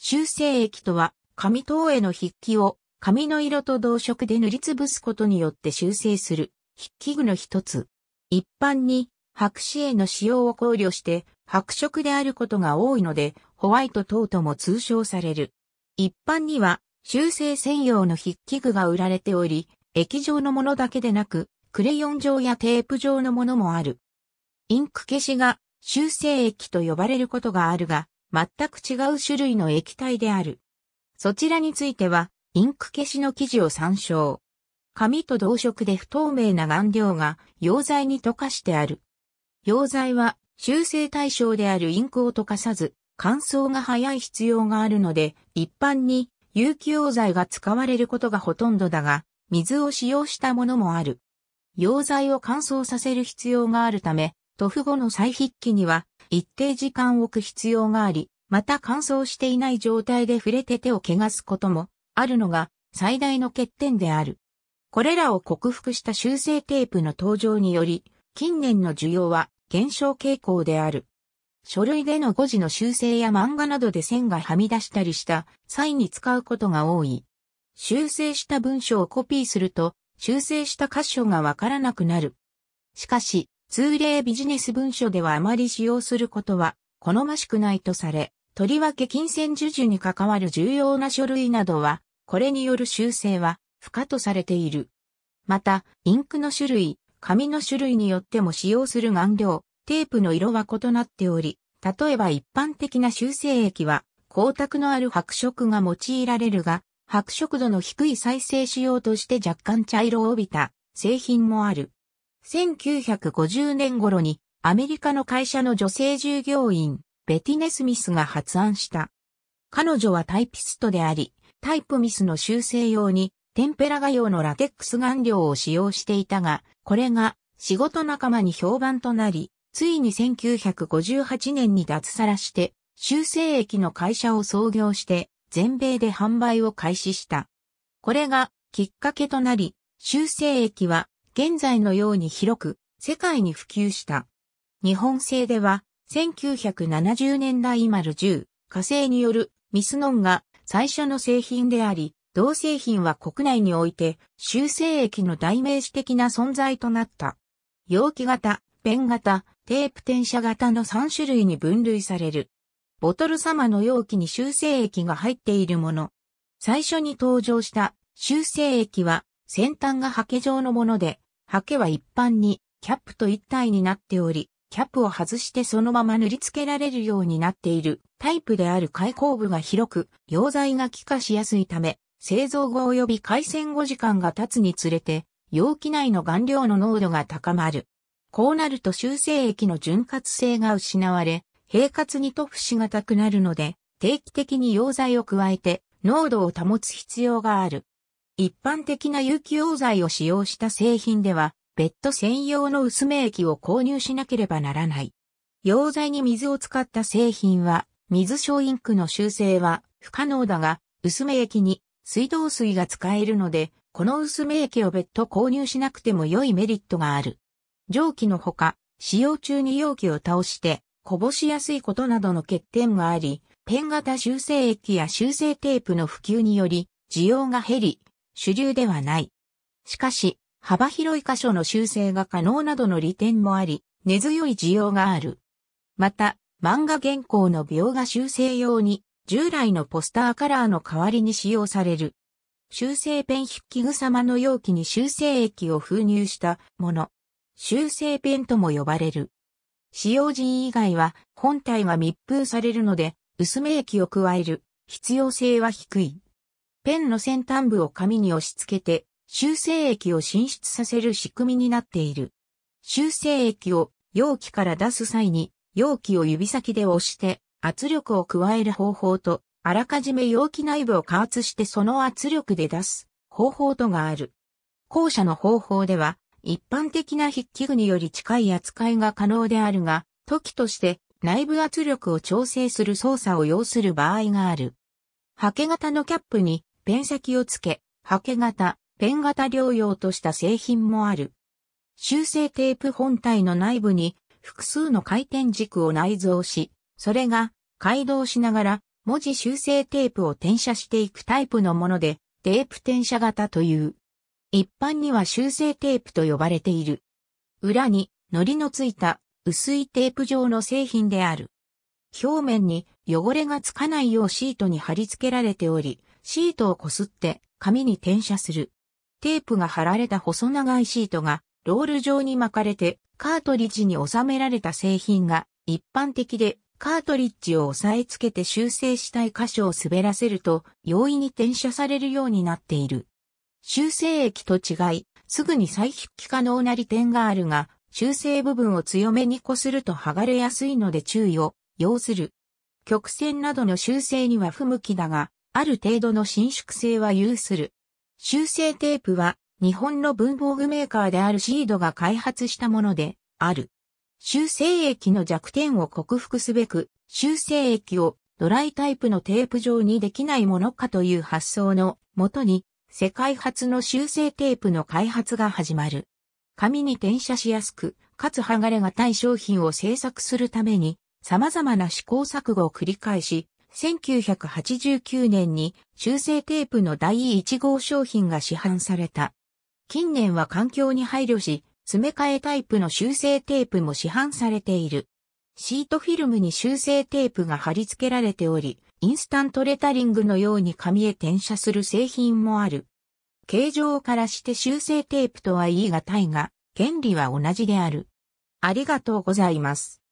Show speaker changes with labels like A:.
A: 修正液とは、紙等への筆記を紙の色と同色で塗りつぶすことによって修正する筆記具の一つ。一般に白紙への使用を考慮して白色であることが多いので、ホワイト等とも通称される。一般には修正専用の筆記具が売られており、液状のものだけでなく、クレヨン状やテープ状のものもある。インク消しが修正液と呼ばれることがあるが、全く違う種類の液体である。そちらについては、インク消しの記事を参照。紙と同色で不透明な顔料が溶剤に溶かしてある。溶剤は修正対象であるインクを溶かさず、乾燥が早い必要があるので、一般に有機溶剤が使われることがほとんどだが、水を使用したものもある。溶剤を乾燥させる必要があるため、塗布後の再筆記には一定時間置く必要があり、また乾燥していない状態で触れて手を汚すこともあるのが最大の欠点である。これらを克服した修正テープの登場により、近年の需要は減少傾向である。書類での誤字の修正や漫画などで線がはみ出したりした際に使うことが多い。修正した文章をコピーすると、修正した箇所がわからなくなる。しかし、通例ビジネス文書ではあまり使用することは好ましくないとされ、とりわけ金銭授受に関わる重要な書類などは、これによる修正は不可とされている。また、インクの種類、紙の種類によっても使用する顔料、テープの色は異なっており、例えば一般的な修正液は、光沢のある白色が用いられるが、白色度の低い再生仕様として若干茶色を帯びた製品もある。1950年頃にアメリカの会社の女性従業員、ベティネスミスが発案した。彼女はタイピストであり、タイプミスの修正用にテンペラ画用のラテックス顔料を使用していたが、これが仕事仲間に評判となり、ついに1958年に脱サラして、修正液の会社を創業して、全米で販売を開始した。これがきっかけとなり、修正液は現在のように広く世界に普及した。日本製では1970年代丸10火星によるミスノンが最初の製品であり、同製品は国内において修正液の代名詞的な存在となった。容器型、ペン型、テープ転写型の3種類に分類される。ボトル様の容器に修正液が入っているもの。最初に登場した修正液は先端がハケ状のものでハケは一般にキャップと一体になっており、キャップを外してそのまま塗り付けられるようになっているタイプである開口部が広く、溶剤が気化しやすいため、製造後及び回線後時間が経つにつれて、容器内の顔料の濃度が高まる。こうなると修正液の潤滑性が失われ、平滑に塗布しがたくなるので、定期的に溶剤を加えて濃度を保つ必要がある。一般的な有機溶剤を使用した製品では、別途専用の薄め液を購入しなければならない。溶剤に水を使った製品は、水小インクの修正は不可能だが、薄め液に水道水が使えるので、この薄め液を別途購入しなくても良いメリットがある。蒸気のほか、使用中に容器を倒して、こぼしやすいことなどの欠点があり、ペン型修正液や修正テープの普及により、需要が減り、主流ではない。しかし、幅広い箇所の修正が可能などの利点もあり、根強い需要がある。また、漫画原稿の描画修正用に、従来のポスターカラーの代わりに使用される。修正ペン筆記具様の容器に修正液を封入したもの。修正ペンとも呼ばれる。使用人以外は本体が密封されるので、薄め液を加える必要性は低い。ペンの先端部を紙に押し付けて、修正液を浸出させる仕組みになっている。修正液を容器から出す際に、容器を指先で押して圧力を加える方法と、あらかじめ容器内部を加圧してその圧力で出す方法とがある。後者の方法では、一般的な筆記具により近い扱いが可能であるが、時として内部圧力を調整する操作を要する場合がある。刷毛型のキャップにペン先をつけ、刷毛型、ペン型療養とした製品もある。修正テープ本体の内部に複数の回転軸を内蔵し、それが回動しながら文字修正テープを転写していくタイプのもので、テープ転写型という。一般には修正テープと呼ばれている。裏に糊のついた薄いテープ状の製品である。表面に汚れがつかないようシートに貼り付けられており、シートをこすって紙に転写する。テープが貼られた細長いシートがロール状に巻かれてカートリッジに収められた製品が一般的でカートリッジを押さえつけて修正したい箇所を滑らせると容易に転写されるようになっている。修正液と違い、すぐに再筆記可能な利点があるが、修正部分を強めにこすると剥がれやすいので注意を要する。曲線などの修正には不向きだが、ある程度の伸縮性は有する。修正テープは日本の文房具メーカーであるシードが開発したものである。修正液の弱点を克服すべく、修正液をドライタイプのテープ状にできないものかという発想のもとに、世界初の修正テープの開発が始まる。紙に転写しやすく、かつ剥がれがたい商品を製作するために、様々な試行錯誤を繰り返し、1989年に修正テープの第1号商品が市販された。近年は環境に配慮し、詰め替えタイプの修正テープも市販されている。シートフィルムに修正テープが貼り付けられており、インスタントレタリングのように紙へ転写する製品もある。形状からして修正テープとは言い難いが、原理は同じである。ありがとうございます。